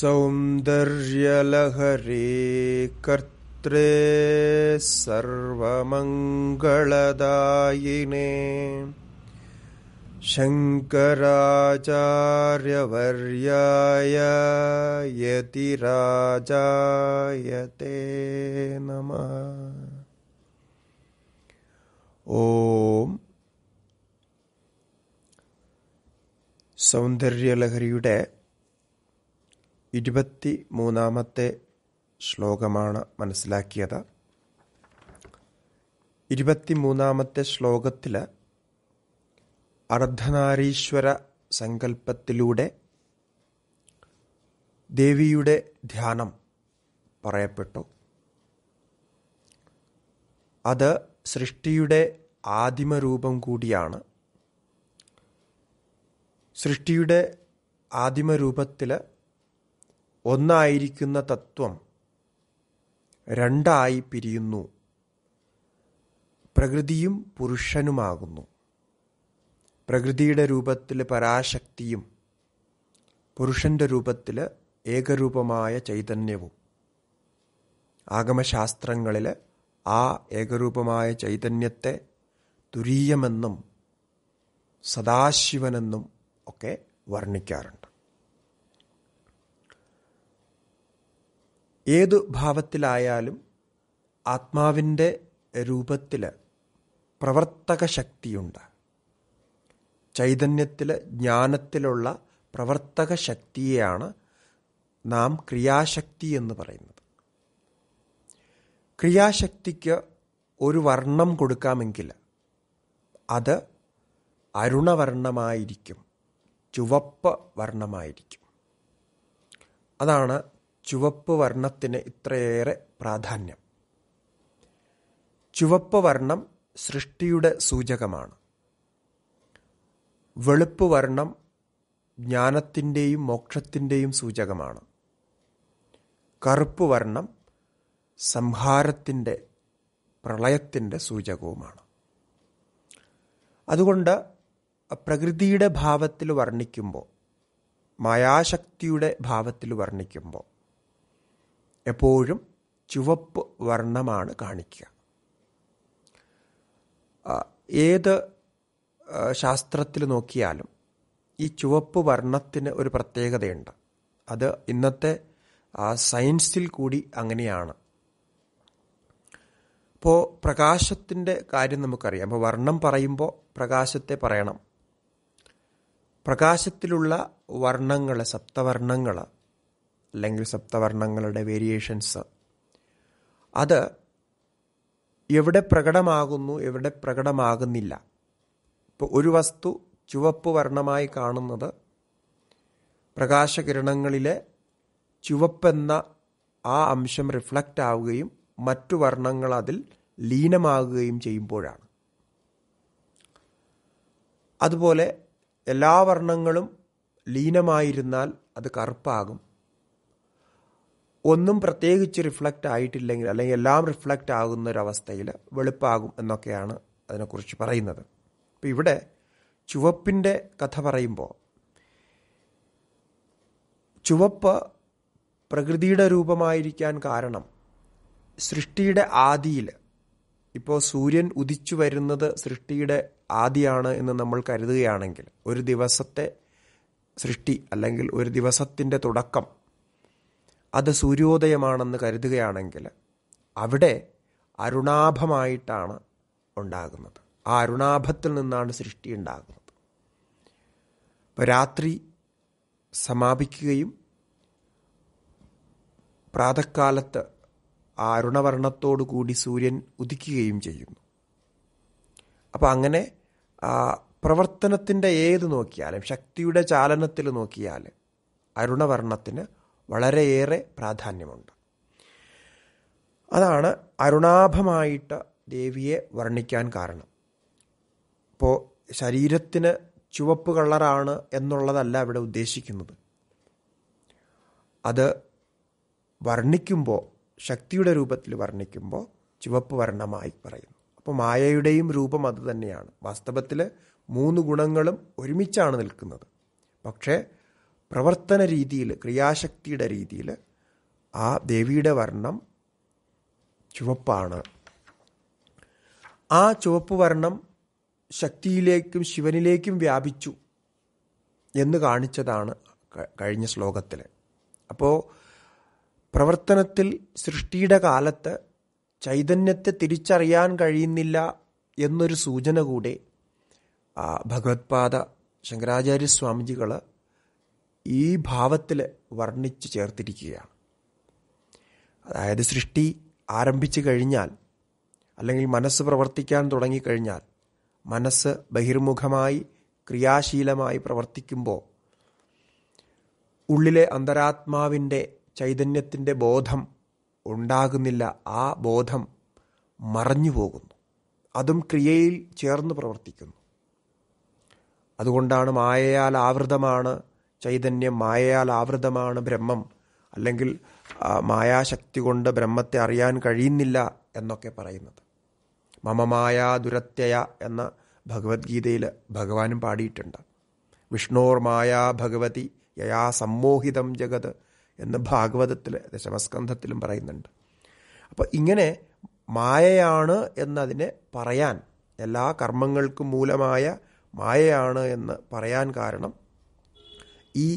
सौन्दर्यलहरे कर्त्रे सर्वमङ्गलदायिने शङ्कराचार्यवर्याय यतिराजायते नमः ഓം സൗന്ദര്യലഹരിയുടെ മൂന്നാമത്തെ ശ്ലോകമാണ് മനസ്സിലാക്കിയത് മൂന്നാമത്തെ ശ്ലോകത്തിൽ അർദ്ധനാരീശ്വര സങ്കല്പത്തിലൂടെ ദേവിയുടെ ധ്യാനം പറയപ്പെട്ടു അത് സൃഷ്ടിയുടെ ആദിമരൂപം കൂടിയാണ് സൃഷ്ടിയുടെ ആദിമരൂപത്തിൽ ഒന്നായിരിക്കുന്ന തത്വം രണ്ടായി പിരിയുന്നു പ്രകൃതിയും പുരുഷനുമാകുന്നു പ്രകൃതിയുടെ രൂപത്തിൽ പരാശക്തിയും പുരുഷന്റെ രൂപത്തിൽ ഏകരൂപമായ ചൈതന്യവും ആഗമശാസ്ത്രങ്ങളിൽ ആ ഏകരൂപമായ ചൈതന്യത്തെ തുരീയമെന്നും സദാശിവനെന്നും ഒക്കെ വർണ്ണിക്കാറുണ്ട് ഏതു ഭാവത്തിലായാലും ആത്മാവിൻ്റെ രൂപത്തിൽ പ്രവർത്തക ശക്തിയുണ്ട് ചൈതന്യത്തിൽ ജ്ഞാനത്തിലുള്ള പ്രവർത്തക ശക്തിയെയാണ് നാം ക്രിയാശക്തി എന്ന് പറയുന്നത് ക്രിയാശക്തിക്ക് ഒരു വർണ്ണം കൊടുക്കാമെങ്കിൽ അത് അരുണവർണ്ണമായിരിക്കും ചുവപ്പ് വർണ്ണമായിരിക്കും അതാണ് ചുവപ്പ് വർണ്ണത്തിന് ഇത്രയേറെ പ്രാധാന്യം ചുവപ്പ് വർണ്ണം സൃഷ്ടിയുടെ സൂചകമാണ് വെളുപ്പ് വർണ്ണം ജ്ഞാനത്തിൻ്റെയും മോക്ഷത്തിൻ്റെയും സൂചകമാണ് കറുപ്പ് വർണ്ണം സംഹാരത്തിൻ്റെ പ്രളയത്തിൻ്റെ സൂചകവുമാണ് അതുകൊണ്ട് പ്രകൃതിയുടെ ഭാവത്തിൽ വർണ്ണിക്കുമ്പോൾ മായാശക്തിയുടെ ഭാവത്തിൽ വർണ്ണിക്കുമ്പോൾ എപ്പോഴും ചുവപ്പ് വർണ്ണമാണ് കാണിക്കുക ഏത് ശാസ്ത്രത്തിൽ നോക്കിയാലും ഈ ചുവപ്പ് വർണ്ണത്തിന് ഒരു പ്രത്യേകതയുണ്ട് അത് ഇന്നത്തെ സയൻസിൽ കൂടി അങ്ങനെയാണ് ഇപ്പോൾ പ്രകാശത്തിൻ്റെ കാര്യം നമുക്കറിയാം അപ്പോൾ വർണ്ണം പറയുമ്പോൾ പ്രകാശത്തെ പറയണം പ്രകാശത്തിലുള്ള വർണ്ണങ്ങൾ സപ്തവർണ്ണങ്ങൾ അല്ലെങ്കിൽ സപ്തവർണ്ണങ്ങളുടെ വേരിയേഷൻസ് അത് എവിടെ പ്രകടമാകുന്നു എവിടെ പ്രകടമാകുന്നില്ല ഇപ്പോൾ ഒരു വസ്തു ചുവപ്പ് വർണ്ണമായി കാണുന്നത് പ്രകാശകിരണങ്ങളിലെ ചുവപ്പെന്ന ആ അംശം റിഫ്ലക്റ്റ് ആവുകയും മറ്റു വർണ്ണങ്ങൾ അതിൽ ലീനമാകുകയും ചെയ്യുമ്പോഴാണ് അതുപോലെ എല്ലാ വർണ്ണങ്ങളും ലീനമായിരുന്നാൽ അത് കറുപ്പാകും ഒന്നും പ്രത്യേകിച്ച് റിഫ്ലക്റ്റ് ആയിട്ടില്ലെങ്കിൽ അല്ലെങ്കിൽ എല്ലാം റിഫ്ലക്റ്റ് ആകുന്ന ഒരവസ്ഥയിൽ വെളുപ്പാകും എന്നൊക്കെയാണ് അതിനെക്കുറിച്ച് പറയുന്നത് അപ്പോൾ ഇവിടെ ചുവപ്പിൻ്റെ കഥ പറയുമ്പോൾ ചുവപ്പ് പ്രകൃതിയുടെ രൂപമായിരിക്കാൻ കാരണം സൃഷ്ടിയുടെ ആദിയിൽ ഇപ്പോൾ സൂര്യൻ ഉദിച്ചു വരുന്നത് സൃഷ്ടിയുടെ ആദിയാണ് എന്ന് നമ്മൾ കരുതുകയാണെങ്കിൽ ഒരു ദിവസത്തെ സൃഷ്ടി അല്ലെങ്കിൽ ഒരു ദിവസത്തിൻ്റെ തുടക്കം അത് സൂര്യോദയമാണെന്ന് കരുതുകയാണെങ്കിൽ അവിടെ അരുണാഭമായിട്ടാണ് ഉണ്ടാകുന്നത് ആ അരുണാഭത്തിൽ നിന്നാണ് സൃഷ്ടി ഉണ്ടാകുന്നത് ഇപ്പോൾ രാത്രി സമാപിക്കുകയും പ്രാതക്കാലത്ത് ആ അരുണവർണ്ണത്തോടു കൂടി സൂര്യൻ ഉദിക്കുകയും ചെയ്യുന്നു അപ്പോൾ അങ്ങനെ പ്രവർത്തനത്തിൻ്റെ ഏത് നോക്കിയാലും ശക്തിയുടെ ചാലനത്തിൽ നോക്കിയാൽ അരുണവർണ്ണത്തിന് വളരെയേറെ പ്രാധാന്യമുണ്ട് അതാണ് അരുണാഭമായിട്ട് ദേവിയെ വർണ്ണിക്കാൻ കാരണം ഇപ്പോൾ ശരീരത്തിന് ചുവപ്പ് കളറാണ് എന്നുള്ളതല്ല ഇവിടെ ഉദ്ദേശിക്കുന്നത് അത് വർണ്ണിക്കുമ്പോൾ ശക്തിയുടെ രൂപത്തിൽ വർണ്ണിക്കുമ്പോൾ ചുവപ്പ് വർണ്ണമായി പറയുന്നു അപ്പോൾ മായയുടെയും രൂപം അത് തന്നെയാണ് വാസ്തവത്തിൽ മൂന്ന് ഗുണങ്ങളും ഒരുമിച്ചാണ് നിൽക്കുന്നത് പക്ഷേ പ്രവർത്തന രീതിയിൽ ക്രിയാശക്തിയുടെ രീതിയിൽ ആ ദേവിയുടെ വർണ്ണം ചുവപ്പാണ് ആ ചുവപ്പ് വർണ്ണം ശക്തിയിലേക്കും ശിവനിലേക്കും വ്യാപിച്ചു എന്ന് കാണിച്ചതാണ് കഴിഞ്ഞ ശ്ലോകത്തിൽ അപ്പോൾ പ്രവർത്തനത്തിൽ സൃഷ്ടിയുടെ കാലത്ത് ചൈതന്യത്തെ തിരിച്ചറിയാൻ കഴിയുന്നില്ല എന്നൊരു സൂചന കൂടെ ഭഗവത്പാദ ശങ്കരാചാര്യ സ്വാമിജികൾ ഈ ഭാവത്തിൽ വർണ്ണിച്ച് ചേർത്തിരിക്കുകയാണ് അതായത് സൃഷ്ടി ആരംഭിച്ചു കഴിഞ്ഞാൽ അല്ലെങ്കിൽ മനസ്സ് പ്രവർത്തിക്കാൻ തുടങ്ങിക്കഴിഞ്ഞാൽ മനസ്സ് ബഹിർമുഖമായി ക്രിയാശീലമായി പ്രവർത്തിക്കുമ്പോൾ ഉള്ളിലെ അന്തരാത്മാവിൻ്റെ ചൈതന്യത്തിൻ്റെ ബോധം ഉണ്ടാകുന്നില്ല ആ ബോധം മറഞ്ഞു പോകുന്നു അതും ക്രിയയിൽ ചേർന്ന് പ്രവർത്തിക്കുന്നു അതുകൊണ്ടാണ് മായയാൽ ആവൃതമാണ് ചൈതന്യം മായയാൽ ആവൃതമാണ് ബ്രഹ്മം അല്ലെങ്കിൽ മായാശക്തി കൊണ്ട് ബ്രഹ്മത്തെ അറിയാൻ കഴിയുന്നില്ല എന്നൊക്കെ പറയുന്നത് മമമായ ദുരത്യയ എന്ന ഭഗവത്ഗീതയിൽ ഭഗവാനും പാടിയിട്ടുണ്ട് വിഷ്ണോർ മായാ ഭഗവതി യയാ സമ്മോഹിതം ജഗത് എന്ന് ഭാഗവതത്തിൽ ദശമസ്കന്ധത്തിലും പറയുന്നുണ്ട് അപ്പോൾ ഇങ്ങനെ മായയാണ് എന്നതിനെ പറയാൻ എല്ലാ കർമ്മങ്ങൾക്കും മൂലമായ മായയാണ് എന്ന് പറയാൻ കാരണം ഈ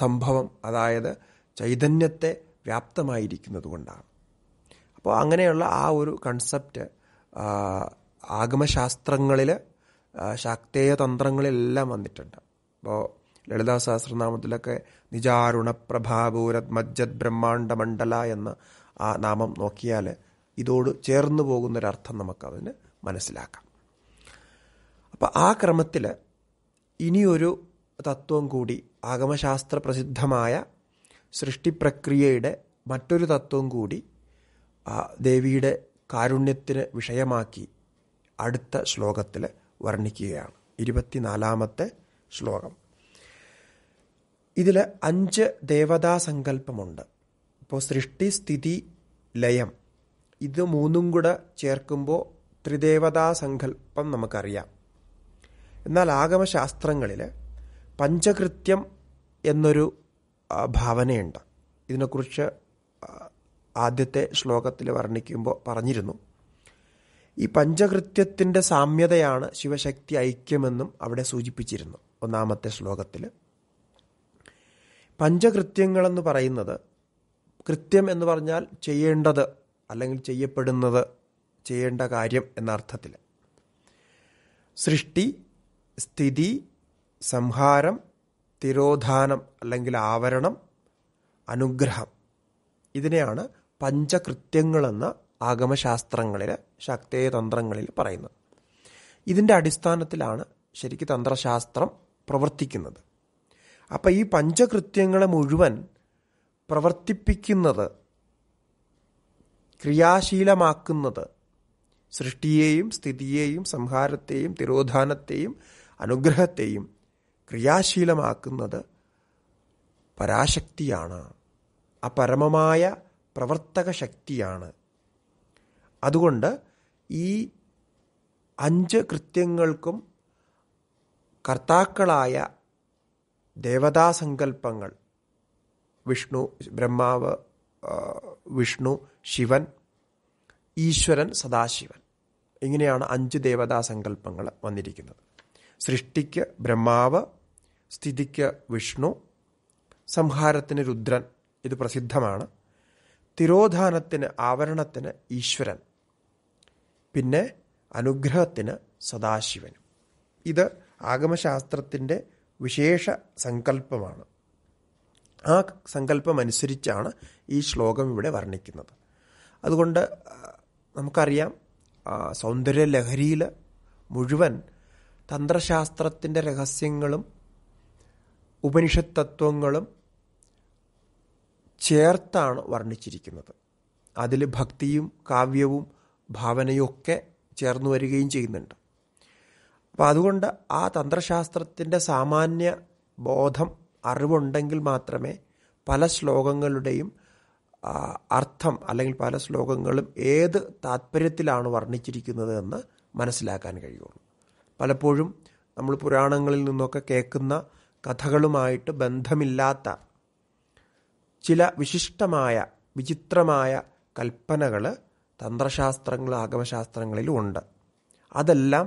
സംഭവം അതായത് ചൈതന്യത്തെ വ്യാപ്തമായിരിക്കുന്നത് കൊണ്ടാണ് അപ്പോൾ അങ്ങനെയുള്ള ആ ഒരു കൺസെപ്റ്റ് ആഗമശാസ്ത്രങ്ങളിൽ ശാക്തേയ തന്ത്രങ്ങളിലെല്ലാം വന്നിട്ടുണ്ട് അപ്പോൾ ലളിതാ സഹസ്രനാമത്തിലൊക്കെ നിജാരുണ പ്രഭാപൂരത് മജ്ജത് ബ്രഹ്മാണ്ട മണ്ഡല എന്ന ആ നാമം നോക്കിയാൽ ഇതോട് ചേർന്നു പോകുന്നൊരർത്ഥം നമുക്കതിന് മനസ്സിലാക്കാം അപ്പം ആ ക്രമത്തിൽ ഇനിയൊരു തത്വം കൂടി ആഗമശാസ്ത്ര പ്രസിദ്ധമായ സൃഷ്ടിപ്രക്രിയയുടെ മറ്റൊരു തത്വം കൂടി ദേവിയുടെ കാരുണ്യത്തിന് വിഷയമാക്കി അടുത്ത ശ്ലോകത്തിൽ വർണ്ണിക്കുകയാണ് ഇരുപത്തിനാലാമത്തെ ശ്ലോകം ഇതിൽ അഞ്ച് ദേവതാ സങ്കല്പമുണ്ട് ഇപ്പോൾ സൃഷ്ടി സ്ഥിതി ലയം ഇത് മൂന്നും കൂടെ ചേർക്കുമ്പോൾ ത്രിദേവതാ സങ്കല്പം നമുക്കറിയാം എന്നാൽ ആഗമശാസ്ത്രങ്ങളിൽ പഞ്ചകൃത്യം എന്നൊരു ഭാവനയുണ്ട് ഇതിനെക്കുറിച്ച് ആദ്യത്തെ ശ്ലോകത്തിൽ വർണ്ണിക്കുമ്പോൾ പറഞ്ഞിരുന്നു ഈ പഞ്ചകൃത്യത്തിൻ്റെ സാമ്യതയാണ് ശിവശക്തി ഐക്യമെന്നും അവിടെ സൂചിപ്പിച്ചിരുന്നു ഒന്നാമത്തെ ശ്ലോകത്തിൽ പഞ്ചകൃത്യങ്ങളെന്ന് പറയുന്നത് കൃത്യം എന്ന് പറഞ്ഞാൽ ചെയ്യേണ്ടത് അല്ലെങ്കിൽ ചെയ്യപ്പെടുന്നത് ചെയ്യേണ്ട കാര്യം എന്ന അർത്ഥത്തിൽ സൃഷ്ടി സ്ഥിതി സംഹാരം തിരോധാനം അല്ലെങ്കിൽ ആവരണം അനുഗ്രഹം ഇതിനെയാണ് പഞ്ചകൃത്യങ്ങളെന്ന് ആഗമശാസ്ത്രങ്ങളിൽ തന്ത്രങ്ങളിൽ പറയുന്നത് ഇതിൻ്റെ അടിസ്ഥാനത്തിലാണ് ശരിക്ക് തന്ത്രശാസ്ത്രം പ്രവർത്തിക്കുന്നത് അപ്പം ഈ പഞ്ചകൃത്യങ്ങളെ മുഴുവൻ പ്രവർത്തിപ്പിക്കുന്നത് ക്രിയാശീലമാക്കുന്നത് സൃഷ്ടിയെയും സ്ഥിതിയെയും സംഹാരത്തെയും തിരോധാനത്തെയും അനുഗ്രഹത്തെയും ക്രിയാശീലമാക്കുന്നത് പരാശക്തിയാണ് അപരമമായ പ്രവർത്തക ശക്തിയാണ് അതുകൊണ്ട് ഈ അഞ്ച് കൃത്യങ്ങൾക്കും കർത്താക്കളായ ദേവതാസങ്കല്പങ്ങൾ വിഷ്ണു ബ്രഹ്മാവ് വിഷ്ണു ശിവൻ ഈശ്വരൻ സദാശിവൻ ഇങ്ങനെയാണ് അഞ്ച് ദേവതാസങ്കല്പങ്ങൾ വന്നിരിക്കുന്നത് സൃഷ്ടിക്ക് ബ്രഹ്മാവ് സ്ഥിതിക്ക് വിഷ്ണു സംഹാരത്തിന് രുദ്രൻ ഇത് പ്രസിദ്ധമാണ് തിരോധാനത്തിന് ആവരണത്തിന് ഈശ്വരൻ പിന്നെ അനുഗ്രഹത്തിന് സദാശിവനും ഇത് ആഗമശാസ്ത്രത്തിൻ്റെ വിശേഷ സങ്കല്പമാണ് ആ സങ്കല്പമനുസരിച്ചാണ് ഈ ശ്ലോകം ഇവിടെ വർണ്ണിക്കുന്നത് അതുകൊണ്ട് നമുക്കറിയാം സൗന്ദര്യലഹരിയിൽ മുഴുവൻ തന്ത്രശാസ്ത്രത്തിൻ്റെ രഹസ്യങ്ങളും ഉപനിഷത്ത് തത്വങ്ങളും ചേർത്താണ് വർണ്ണിച്ചിരിക്കുന്നത് അതിൽ ഭക്തിയും കാവ്യവും ഭാവനയൊക്കെ ചേർന്നു വരികയും ചെയ്യുന്നുണ്ട് അപ്പോൾ അതുകൊണ്ട് ആ തന്ത്രശാസ്ത്രത്തിൻ്റെ സാമാന്യ ബോധം അറിവുണ്ടെങ്കിൽ മാത്രമേ പല ശ്ലോകങ്ങളുടെയും അർത്ഥം അല്ലെങ്കിൽ പല ശ്ലോകങ്ങളും ഏത് താത്പര്യത്തിലാണ് വർണ്ണിച്ചിരിക്കുന്നത് എന്ന് മനസ്സിലാക്കാൻ കഴിയുള്ളൂ പലപ്പോഴും നമ്മൾ പുരാണങ്ങളിൽ നിന്നൊക്കെ കേൾക്കുന്ന കഥകളുമായിട്ട് ബന്ധമില്ലാത്ത ചില വിശിഷ്ടമായ വിചിത്രമായ കൽപ്പനകൾ തന്ത്രശാസ്ത്രങ്ങൾ ആഗമശാസ്ത്രങ്ങളിലും ഉണ്ട് അതെല്ലാം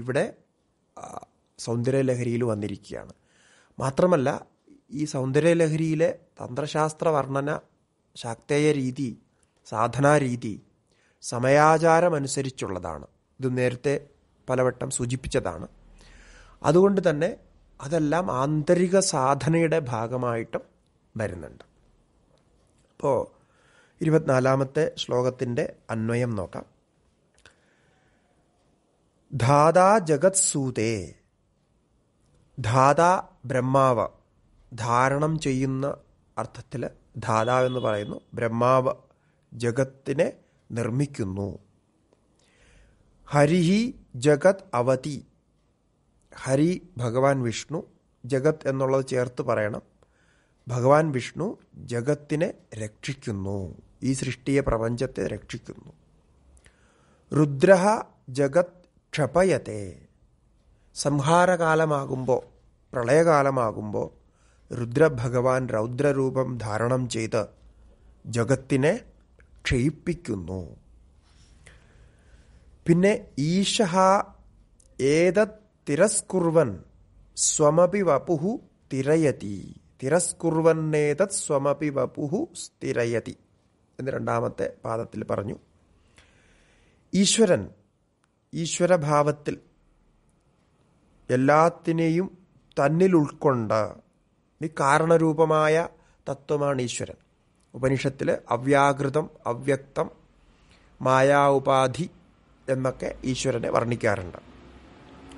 ഇവിടെ സൗന്ദര്യലഹരിയിൽ വന്നിരിക്കുകയാണ് മാത്രമല്ല ഈ സൗന്ദര്യലഹരിയിലെ തന്ത്രശാസ്ത്ര വർണ്ണന ശാക്തേയ രീതി സാധനാരീതി സമയാചാരമനുസരിച്ചുള്ളതാണ് ഇത് നേരത്തെ പലവട്ടം സൂചിപ്പിച്ചതാണ് അതുകൊണ്ട് തന്നെ അതെല്ലാം ആന്തരിക സാധനയുടെ ഭാഗമായിട്ടും വരുന്നുണ്ട് അപ്പോൾ ഇരുപത്തിനാലാമത്തെ ശ്ലോകത്തിൻ്റെ അന്വയം നോക്കാം ധാതാ സൂതേ ധാതാ ബ്രഹ്മാവ് ധാരണം ചെയ്യുന്ന അർത്ഥത്തിൽ ധാതാവ് എന്ന് പറയുന്നു ബ്രഹ്മാവ് ജഗത്തിനെ നിർമ്മിക്കുന്നു ഹരിഹി ജഗത് അവതി ഹരി ഭഗവാൻ വിഷ്ണു ജഗത് എന്നുള്ളത് ചേർത്ത് പറയണം ഭഗവാൻ വിഷ്ണു ജഗത്തിനെ രക്ഷിക്കുന്നു ഈ സൃഷ്ടിയെ പ്രപഞ്ചത്തെ രക്ഷിക്കുന്നു രുദ്ര ജഗത് ക്ഷപയത്തെ സംഹാരകാലമാകുമ്പോൾ പ്രളയകാലമാകുമ്പോൾ രുദ്രഭഗവാൻ രൗദ്രരൂപം ധാരണം ചെയ്ത് ജഗത്തിനെ ക്ഷയിപ്പിക്കുന്നു പിന്നെ ഈശഹ ഏതത് തിരസ്കുർവൻ സ്വമപി വപുഹു തിരയതി തിരസ്കുർവന്നേതത് സ്വമപി വപുഹു സ്ഥിരയതി എന്ന് രണ്ടാമത്തെ പാദത്തിൽ പറഞ്ഞു ഈശ്വരൻ ഈശ്വരഭാവത്തിൽ എല്ലാത്തിനെയും തന്നിൽ ഉൾക്കൊണ്ട കാരണരൂപമായ തത്വമാണ് ഈശ്വരൻ ഉപനിഷത്തിൽ അവ്യാകൃതം അവ്യക്തം മായാ ഉപാധി എന്നൊക്കെ ഈശ്വരനെ വർണ്ണിക്കാറുണ്ട്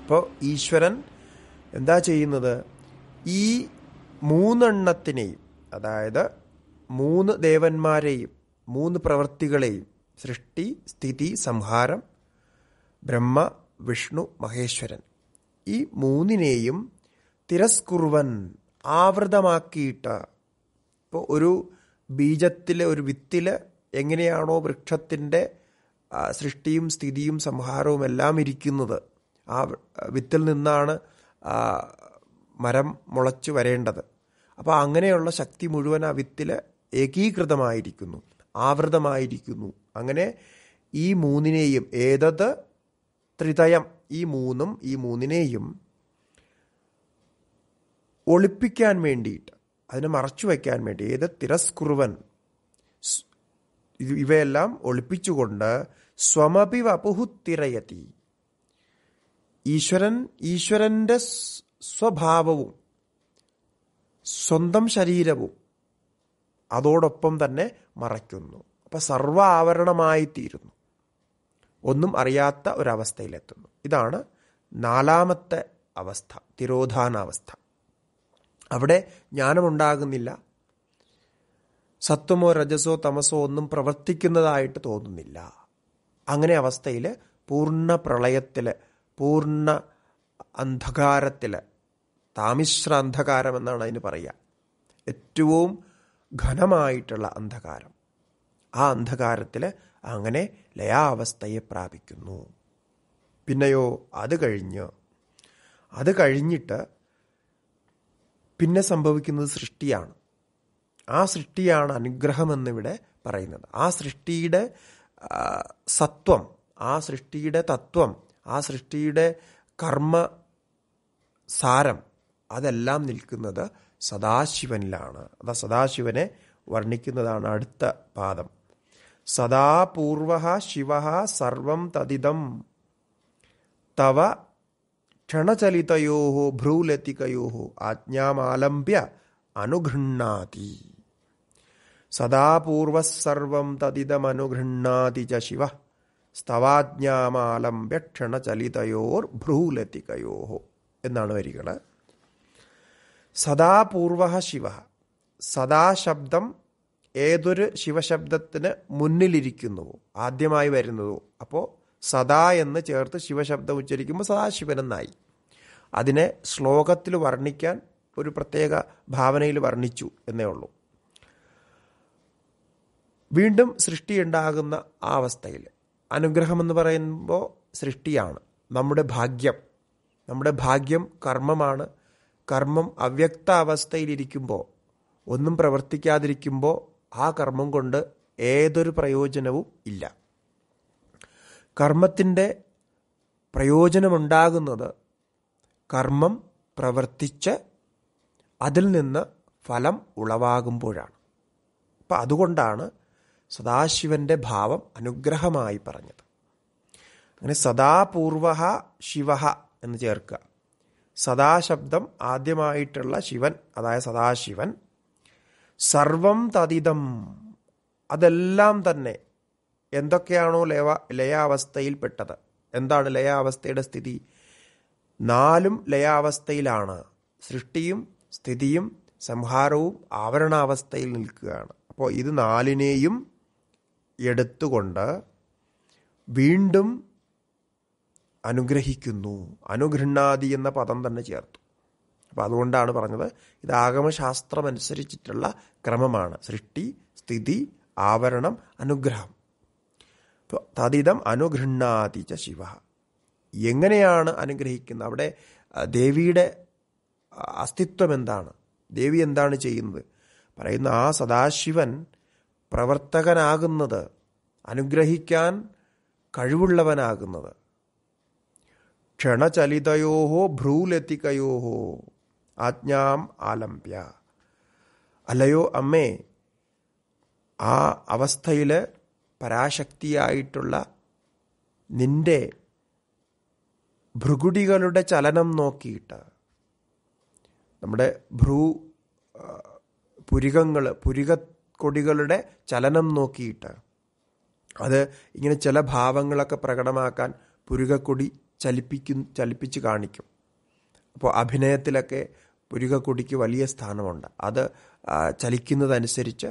അപ്പോൾ ഈശ്വരൻ എന്താ ചെയ്യുന്നത് ഈ മൂന്നെണ്ണത്തിനെയും അതായത് മൂന്ന് ദേവന്മാരെയും മൂന്ന് പ്രവൃത്തികളെയും സൃഷ്ടി സ്ഥിതി സംഹാരം ബ്രഹ്മ വിഷ്ണു മഹേശ്വരൻ ഈ മൂന്നിനെയും തിരസ്കുറുവൻ ആവൃതമാക്കിയിട്ട് ഇപ്പോൾ ഒരു ബീജത്തിലെ ഒരു വിത്തിൽ എങ്ങനെയാണോ വൃക്ഷത്തിൻ്റെ സൃഷ്ടിയും സ്ഥിതിയും സംഹാരവും എല്ലാം ഇരിക്കുന്നത് ആ വിത്തിൽ നിന്നാണ് മരം മുളച്ചു വരേണ്ടത് അപ്പോൾ അങ്ങനെയുള്ള ശക്തി മുഴുവൻ ആ വിത്തിൽ ഏകീകൃതമായിരിക്കുന്നു ആവൃതമായിരിക്കുന്നു അങ്ങനെ ഈ മൂന്നിനെയും ഏതത് ത്രിതയം ഈ മൂന്നും ഈ മൂന്നിനെയും ഒളിപ്പിക്കാൻ വേണ്ടിയിട്ട് അതിനെ മറച്ചു വയ്ക്കാൻ വേണ്ടി ഏത് തിരസ്കുറുവൻ ഇവയെല്ലാം ഒളിപ്പിച്ചുകൊണ്ട് സ്വമപി തിരയതി ഈശ്വരൻ ഈശ്വരന്റെ സ്വഭാവവും സ്വന്തം ശരീരവും അതോടൊപ്പം തന്നെ മറയ്ക്കുന്നു അപ്പൊ സർവ തീരുന്നു ഒന്നും അറിയാത്ത ഒരവസ്ഥയിലെത്തുന്നു ഇതാണ് നാലാമത്തെ അവസ്ഥ തിരോധാനാവസ്ഥ അവിടെ ജ്ഞാനമുണ്ടാകുന്നില്ല സത്വമോ രജസോ തമസോ ഒന്നും പ്രവർത്തിക്കുന്നതായിട്ട് തോന്നുന്നില്ല അങ്ങനെ അവസ്ഥയിൽ പൂർണ്ണ പ്രളയത്തിൽ പൂർണ്ണ അന്ധകാരത്തിൽ താമിശ്ര അന്ധകാരം എന്നാണ് അതിന് പറയുക ഏറ്റവും ഘനമായിട്ടുള്ള അന്ധകാരം ആ അന്ധകാരത്തിൽ അങ്ങനെ ലയാവസ്ഥയെ പ്രാപിക്കുന്നു പിന്നെയോ അത് കഴിഞ്ഞ് അത് കഴിഞ്ഞിട്ട് പിന്നെ സംഭവിക്കുന്നത് സൃഷ്ടിയാണ് ആ സൃഷ്ടിയാണ് അനുഗ്രഹമെന്നിവിടെ പറയുന്നത് ആ സൃഷ്ടിയുടെ സത്വം ആ സൃഷ്ടിയുടെ തത്വം ആ സൃഷ്ടിയുടെ കർമ്മ സാരം അതെല്ലാം നിൽക്കുന്നത് സദാശിവനിലാണ് അതാ സദാശിവനെ വർണ്ണിക്കുന്നതാണ് അടുത്ത പാദം സദാപൂർവ ശിവ സർവം തതിതം തവ ക്ഷണചലിതയോ ഭ്രൂലതികയോ ആജ്ഞാമാലംബ്യ അനുഗൃഹാതി സദാപൂർവസർവം തതിതമനുഗൃഹാതി ച ശിവ സ്തവാജ്ഞാമാലംബ്യ ക്ഷണചലിതയോർ ഭ്രൂലതികയോ എന്നാണ് വരികൾ സദാപൂർവ ശിവ സദാ ശബ്ദം ഏതൊരു ശിവശബ്ദത്തിന് മുന്നിലിരിക്കുന്നുവോ ആദ്യമായി വരുന്നതോ അപ്പോൾ സദാ എന്ന് ചേർത്ത് ശിവശബ്ദം ഉച്ചരിക്കുമ്പോൾ സദാശിവനെന്നായി അതിനെ ശ്ലോകത്തിൽ വർണ്ണിക്കാൻ ഒരു പ്രത്യേക ഭാവനയിൽ വർണ്ണിച്ചു എന്നേ ഉള്ളൂ വീണ്ടും സൃഷ്ടിയുണ്ടാകുന്ന ആ അവസ്ഥയിൽ അനുഗ്രഹമെന്ന് പറയുമ്പോൾ സൃഷ്ടിയാണ് നമ്മുടെ ഭാഗ്യം നമ്മുടെ ഭാഗ്യം കർമ്മമാണ് കർമ്മം അവ്യക്ത അവസ്ഥയിലിരിക്കുമ്പോൾ ഒന്നും പ്രവർത്തിക്കാതിരിക്കുമ്പോൾ ആ കർമ്മം കൊണ്ട് ഏതൊരു പ്രയോജനവും ഇല്ല കർമ്മത്തിൻ്റെ പ്രയോജനമുണ്ടാകുന്നത് കർമ്മം പ്രവർത്തിച്ച് അതിൽ നിന്ന് ഫലം ഉളവാകുമ്പോഴാണ് അപ്പം അതുകൊണ്ടാണ് സദാശിവന്റെ ഭാവം അനുഗ്രഹമായി പറഞ്ഞത് അങ്ങനെ സദാപൂർവ ശിവ എന്ന് ചേർക്കുക സദാശബ്ദം ആദ്യമായിട്ടുള്ള ശിവൻ അതായത് സദാശിവൻ സർവം തതിതം അതെല്ലാം തന്നെ എന്തൊക്കെയാണോ ലയ ലയാവസ്ഥയിൽപ്പെട്ടത് എന്താണ് ലയാവസ്ഥയുടെ സ്ഥിതി നാലും ലയാവസ്ഥയിലാണ് സൃഷ്ടിയും സ്ഥിതിയും സംഹാരവും ആവരണാവസ്ഥയിൽ നിൽക്കുകയാണ് അപ്പോൾ ഇത് നാലിനെയും എടുത്തുകൊണ്ട് വീണ്ടും അനുഗ്രഹിക്കുന്നു അനുഗൃണാതി എന്ന പദം തന്നെ ചേർത്തു അപ്പോൾ അതുകൊണ്ടാണ് പറഞ്ഞത് ഇത് ആഗമശാസ്ത്രമനുസരിച്ചിട്ടുള്ള ക്രമമാണ് സൃഷ്ടി സ്ഥിതി ആവരണം അനുഗ്രഹം അപ്പോൾ തതിതം അനുഗൃണാതി ച ശിവ എങ്ങനെയാണ് അനുഗ്രഹിക്കുന്നത് അവിടെ ദേവിയുടെ അസ്തിത്വം എന്താണ് ദേവി എന്താണ് ചെയ്യുന്നത് പറയുന്ന ആ സദാശിവൻ പ്രവർത്തകനാകുന്നത് അനുഗ്രഹിക്കാൻ കഴിവുള്ളവനാകുന്നത് ക്ഷണചലിതയോഹോ ഭ്രൂലത്തിക്കയോഹോ ആജ്ഞാം ആലംബ്യ അല്ലയോ അമ്മേ ആ അവസ്ഥയിൽ പരാശക്തിയായിട്ടുള്ള നിന്റെ ഭൃഗുടികളുടെ ചലനം നോക്കിയിട്ട് നമ്മുടെ ഭ്രൂ പുരികങ്ങൾ പുരിക കൊടികളുടെ ചലനം നോക്കിയിട്ട് അത് ഇങ്ങനെ ചില ഭാവങ്ങളൊക്കെ പ്രകടമാക്കാൻ പുരുകക്കൊടി ചലിപ്പിക്കും ചലിപ്പിച്ച് കാണിക്കും അപ്പോൾ അഭിനയത്തിലൊക്കെ പുരുകക്കൊടിക്ക് വലിയ സ്ഥാനമുണ്ട് അത് ചലിക്കുന്നതനുസരിച്ച്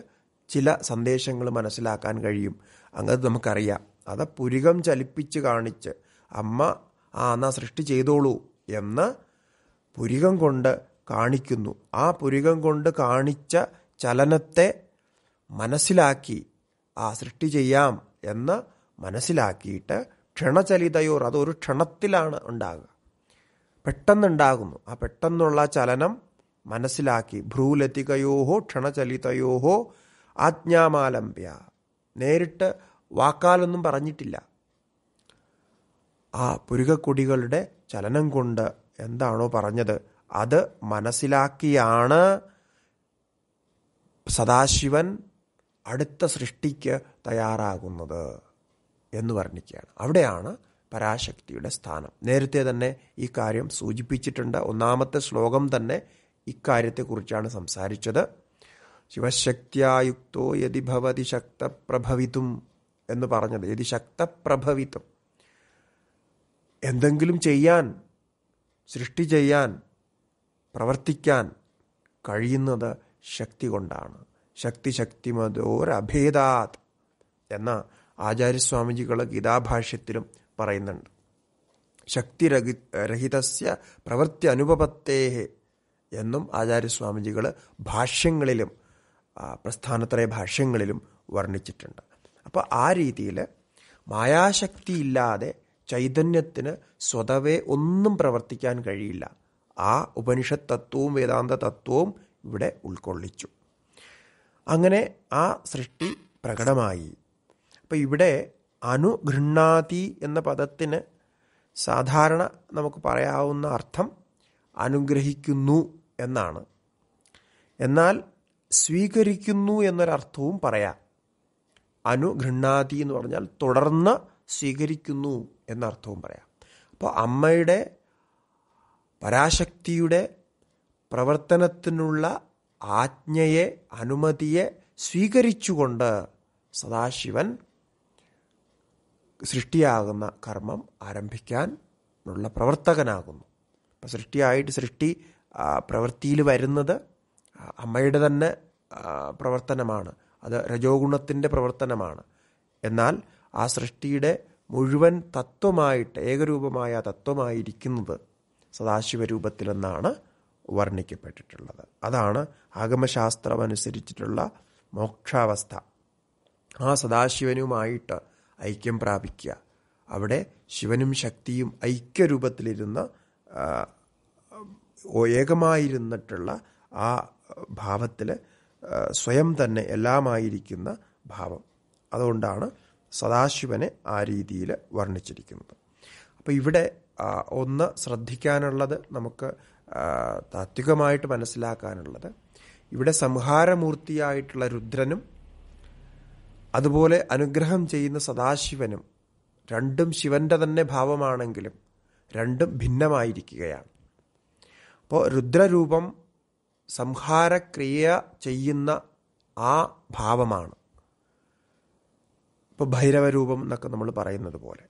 ചില സന്ദേശങ്ങൾ മനസ്സിലാക്കാൻ കഴിയും അങ്ങനെ നമുക്കറിയാം അത് പുരുകം ചലിപ്പിച്ച് കാണിച്ച് അമ്മ ആ എന്നാ സൃഷ്ടി ചെയ്തോളൂ എന്ന് പുരുകം കൊണ്ട് കാണിക്കുന്നു ആ പുരുകം കൊണ്ട് കാണിച്ച ചലനത്തെ മനസ്സിലാക്കി ആ സൃഷ്ടി ചെയ്യാം എന്ന് മനസ്സിലാക്കിയിട്ട് ക്ഷണചലിതയോർ അതൊരു ക്ഷണത്തിലാണ് ഉണ്ടാകുക പെട്ടെന്നുണ്ടാകുന്നു ആ പെട്ടെന്നുള്ള ചലനം മനസ്സിലാക്കി ഭ്രൂലതികയോഹോ ക്ഷണചലിതയോഹോ ആജ്ഞാമാലംബ്യ നേരിട്ട് വാക്കാലൊന്നും പറഞ്ഞിട്ടില്ല ആ പുരുകക്കൊടികളുടെ ചലനം കൊണ്ട് എന്താണോ പറഞ്ഞത് അത് മനസ്സിലാക്കിയാണ് സദാശിവൻ അടുത്ത സൃഷ്ടിക്ക് തയ്യാറാകുന്നത് എന്ന് വർണ്ണിക്കുകയാണ് അവിടെയാണ് പരാശക്തിയുടെ സ്ഥാനം നേരത്തെ തന്നെ ഈ കാര്യം സൂചിപ്പിച്ചിട്ടുണ്ട് ഒന്നാമത്തെ ശ്ലോകം തന്നെ ഇക്കാര്യത്തെക്കുറിച്ചാണ് സംസാരിച്ചത് ശിവശക്തിയായുക്തോ യതി ഭവതി ശക്തപ്രഭവിതും എന്ന് പറഞ്ഞത് യതി ശക്തപ്രഭവിത്തും എന്തെങ്കിലും ചെയ്യാൻ സൃഷ്ടി ചെയ്യാൻ പ്രവർത്തിക്കാൻ കഴിയുന്നത് ശക്തി കൊണ്ടാണ് ശക്തിശക്തിമതോരഭേദാത് എന്ന ആചാര്യസ്വാമിജികൾ ഗീതാഭാഷ്യത്തിലും പറയുന്നുണ്ട് ശക്തിരഹി രഹിതസ്യ പ്രവൃത്തി അനുഭവത്തേ എന്നും ആചാര്യസ്വാമിജികൾ ഭാഷ്യങ്ങളിലും പ്രസ്ഥാനത്രയ ഭാഷ്യങ്ങളിലും വർണ്ണിച്ചിട്ടുണ്ട് അപ്പോൾ ആ രീതിയിൽ മായാശക്തി ഇല്ലാതെ ചൈതന്യത്തിന് സ്വതവേ ഒന്നും പ്രവർത്തിക്കാൻ കഴിയില്ല ആ ഉപനിഷത്ത് വേദാന്ത തത്വവും ഇവിടെ ഉൾക്കൊള്ളിച്ചു അങ്ങനെ ആ സൃഷ്ടി പ്രകടമായി അപ്പോൾ ഇവിടെ അനുഗൃണാതി എന്ന പദത്തിന് സാധാരണ നമുക്ക് പറയാവുന്ന അർത്ഥം അനുഗ്രഹിക്കുന്നു എന്നാണ് എന്നാൽ സ്വീകരിക്കുന്നു എന്നൊരർത്ഥവും പറയാം അനുഗൃണാതി എന്ന് പറഞ്ഞാൽ തുടർന്ന് സ്വീകരിക്കുന്നു എന്നർത്ഥവും പറയാം അപ്പോൾ അമ്മയുടെ പരാശക്തിയുടെ പ്രവർത്തനത്തിനുള്ള ആജ്ഞയെ അനുമതിയെ സ്വീകരിച്ചുകൊണ്ട് സദാശിവൻ സൃഷ്ടിയാകുന്ന കർമ്മം ഉള്ള പ്രവർത്തകനാകുന്നു അപ്പം സൃഷ്ടിയായിട്ട് സൃഷ്ടി പ്രവൃത്തിയിൽ വരുന്നത് അമ്മയുടെ തന്നെ പ്രവർത്തനമാണ് അത് രജോഗുണത്തിൻ്റെ പ്രവർത്തനമാണ് എന്നാൽ ആ സൃഷ്ടിയുടെ മുഴുവൻ തത്വമായിട്ട് ഏകരൂപമായ തത്വമായിരിക്കുന്നത് സദാശിവരൂപത്തിലെന്നാണ് വർണ്ണിക്കപ്പെട്ടിട്ടുള്ളത് അതാണ് ആഗമശാസ്ത്രമനുസരിച്ചിട്ടുള്ള മോക്ഷാവസ്ഥ ആ സദാശിവനുമായിട്ട് ഐക്യം പ്രാപിക്കുക അവിടെ ശിവനും ശക്തിയും ഐക്യരൂപത്തിലിരുന്ന് ഏകമായിരുന്നിട്ടുള്ള ആ ഭാവത്തിൽ സ്വയം തന്നെ എല്ലാമായിരിക്കുന്ന ഭാവം അതുകൊണ്ടാണ് സദാശിവനെ ആ രീതിയിൽ വർണ്ണിച്ചിരിക്കുന്നത് അപ്പോൾ ഇവിടെ ഒന്ന് ശ്രദ്ധിക്കാനുള്ളത് നമുക്ക് താത്വികമായിട്ട് മനസ്സിലാക്കാനുള്ളത് ഇവിടെ സംഹാരമൂർത്തിയായിട്ടുള്ള രുദ്രനും അതുപോലെ അനുഗ്രഹം ചെയ്യുന്ന സദാശിവനും രണ്ടും ശിവന്റെ തന്നെ ഭാവമാണെങ്കിലും രണ്ടും ഭിന്നമായിരിക്കുകയാണ് അപ്പോൾ രുദ്രരൂപം സംഹാരക്രിയ ചെയ്യുന്ന ആ ഭാവമാണ് ഇപ്പോൾ ഭൈരവരൂപം എന്നൊക്കെ നമ്മൾ പറയുന്നത് പോലെ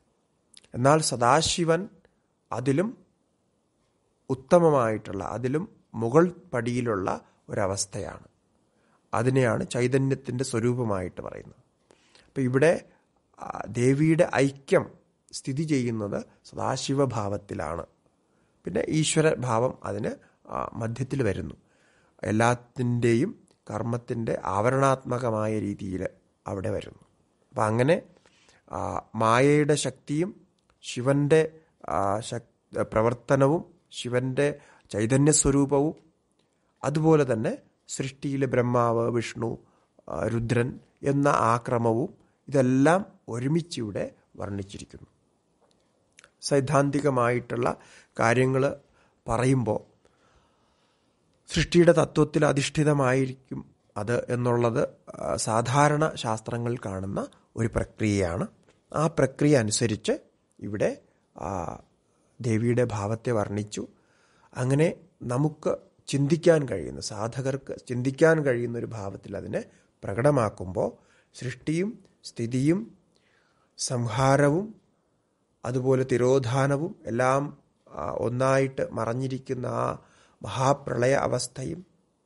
എന്നാൽ സദാശിവൻ അതിലും ഉത്തമമായിട്ടുള്ള അതിലും മുകൾ പടിയിലുള്ള ഒരവസ്ഥയാണ് അതിനെയാണ് ചൈതന്യത്തിൻ്റെ സ്വരൂപമായിട്ട് പറയുന്നത് അപ്പം ഇവിടെ ദേവിയുടെ ഐക്യം സ്ഥിതി ചെയ്യുന്നത് സദാശിവഭാവത്തിലാണ് പിന്നെ ഈശ്വരഭാവം അതിന് മധ്യത്തിൽ വരുന്നു എല്ലാത്തിൻ്റെയും കർമ്മത്തിൻ്റെ ആവരണാത്മകമായ രീതിയിൽ അവിടെ വരുന്നു അപ്പം അങ്ങനെ മായയുടെ ശക്തിയും ശിവൻ്റെ പ്രവർത്തനവും ശിവന്റെ ചൈതന്യ സ്വരൂപവും അതുപോലെ തന്നെ സൃഷ്ടിയിലെ ബ്രഹ്മാവ് വിഷ്ണു രുദ്രൻ എന്ന ആക്രമവും ഇതെല്ലാം ഒരുമിച്ചിവിടെ വർണ്ണിച്ചിരിക്കുന്നു സൈദ്ധാന്തികമായിട്ടുള്ള കാര്യങ്ങൾ പറയുമ്പോൾ സൃഷ്ടിയുടെ തത്വത്തിൽ അധിഷ്ഠിതമായിരിക്കും അത് എന്നുള്ളത് സാധാരണ ശാസ്ത്രങ്ങൾ കാണുന്ന ഒരു പ്രക്രിയയാണ് ആ പ്രക്രിയ അനുസരിച്ച് ഇവിടെ ദേവിയുടെ ഭാവത്തെ വർണ്ണിച്ചു അങ്ങനെ നമുക്ക് ചിന്തിക്കാൻ കഴിയുന്ന സാധകർക്ക് ചിന്തിക്കാൻ കഴിയുന്ന ഒരു ഭാവത്തിൽ അതിനെ പ്രകടമാക്കുമ്പോൾ സൃഷ്ടിയും സ്ഥിതിയും സംഹാരവും അതുപോലെ തിരോധാനവും എല്ലാം ഒന്നായിട്ട് മറഞ്ഞിരിക്കുന്ന ആ മഹാപ്രളയ അവസ്ഥയും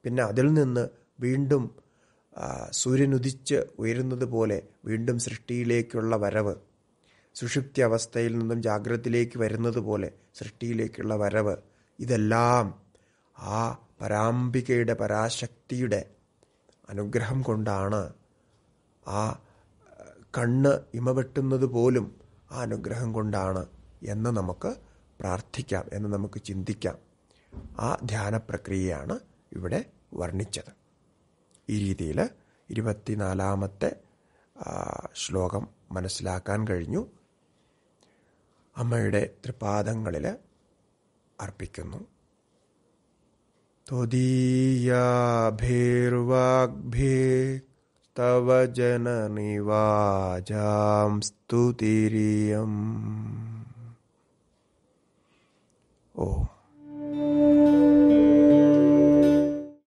പിന്നെ അതിൽ നിന്ന് വീണ്ടും സൂര്യനുദിച്ച് ഉയരുന്നത് പോലെ വീണ്ടും സൃഷ്ടിയിലേക്കുള്ള വരവ് സുഷുപ്തി നിന്നും ജാഗ്രതത്തിലേക്ക് വരുന്നതുപോലെ സൃഷ്ടിയിലേക്കുള്ള വരവ് ഇതെല്ലാം ആ പരാംബികയുടെ പരാശക്തിയുടെ അനുഗ്രഹം കൊണ്ടാണ് ആ കണ്ണ് ഇമവെട്ടുന്നത് പോലും ആ അനുഗ്രഹം കൊണ്ടാണ് എന്ന് നമുക്ക് പ്രാർത്ഥിക്കാം എന്ന് നമുക്ക് ചിന്തിക്കാം ആ ധ്യാന പ്രക്രിയയാണ് ഇവിടെ വർണ്ണിച്ചത് ഈ രീതിയിൽ ഇരുപത്തിനാലാമത്തെ ശ്ലോകം മനസ്സിലാക്കാൻ കഴിഞ്ഞു അമ്മയുടെ തൃപാദങ്ങളിൽ അർപ്പിക്കുന്നു തവ ജനനി സ്തുതിരിയം ഓ